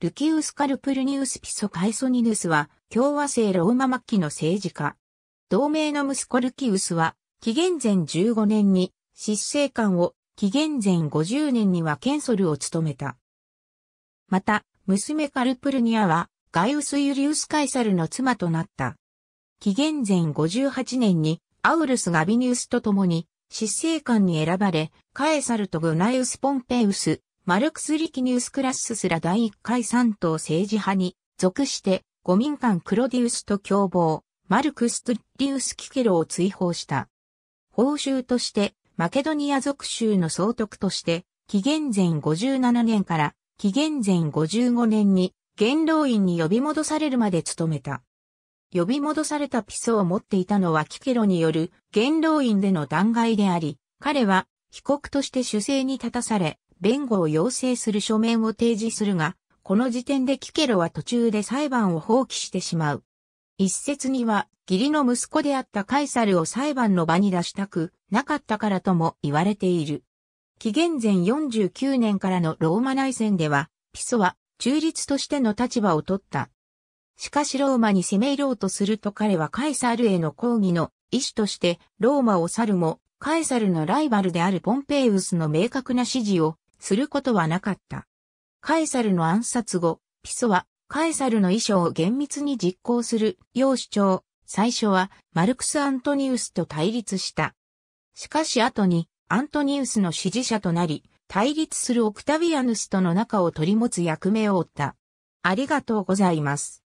ルキウス・カルプルニウス・ピソ・カイソニヌスは、共和制ローマ末期の政治家。同盟の息子ルキウスは、紀元前15年に、執政官を、紀元前50年にはケンソルを務めた。また、娘カルプルニアは、ガイウス・ユリウス・カイサルの妻となった。紀元前58年に、アウルス・ガビニウスと共に、執政官に選ばれ、カエサルとグナイウス・ポンペウス、マルクス・リキニウス・クラッススら第1回3党政治派に属して五民間クロディウスと共謀、マルクス・トゥリウス・キケロを追放した。報酬としてマケドニア属州の総督として紀元前57年から紀元前55年に元老院に呼び戻されるまで務めた。呼び戻されたピソを持っていたのはキケロによる元老院での弾劾であり、彼は被告として主制に立たされ、弁護を要請する書面を提示するが、この時点でキケロは途中で裁判を放棄してしまう。一説には、義理の息子であったカイサルを裁判の場に出したくなかったからとも言われている。紀元前49年からのローマ内戦では、ピソは中立としての立場を取った。しかしローマに攻め入ろうとすると彼はカイサルへの抗議の意思としてローマを去るも、カイサルのライバルであるポンペイウスの明確な指示をすることはなかった。カエサルの暗殺後、ピソはカエサルの遺書を厳密に実行する要主張、最初はマルクス・アントニウスと対立した。しかし後にアントニウスの支持者となり、対立するオクタビアヌスとの仲を取り持つ役目を負った。ありがとうございます。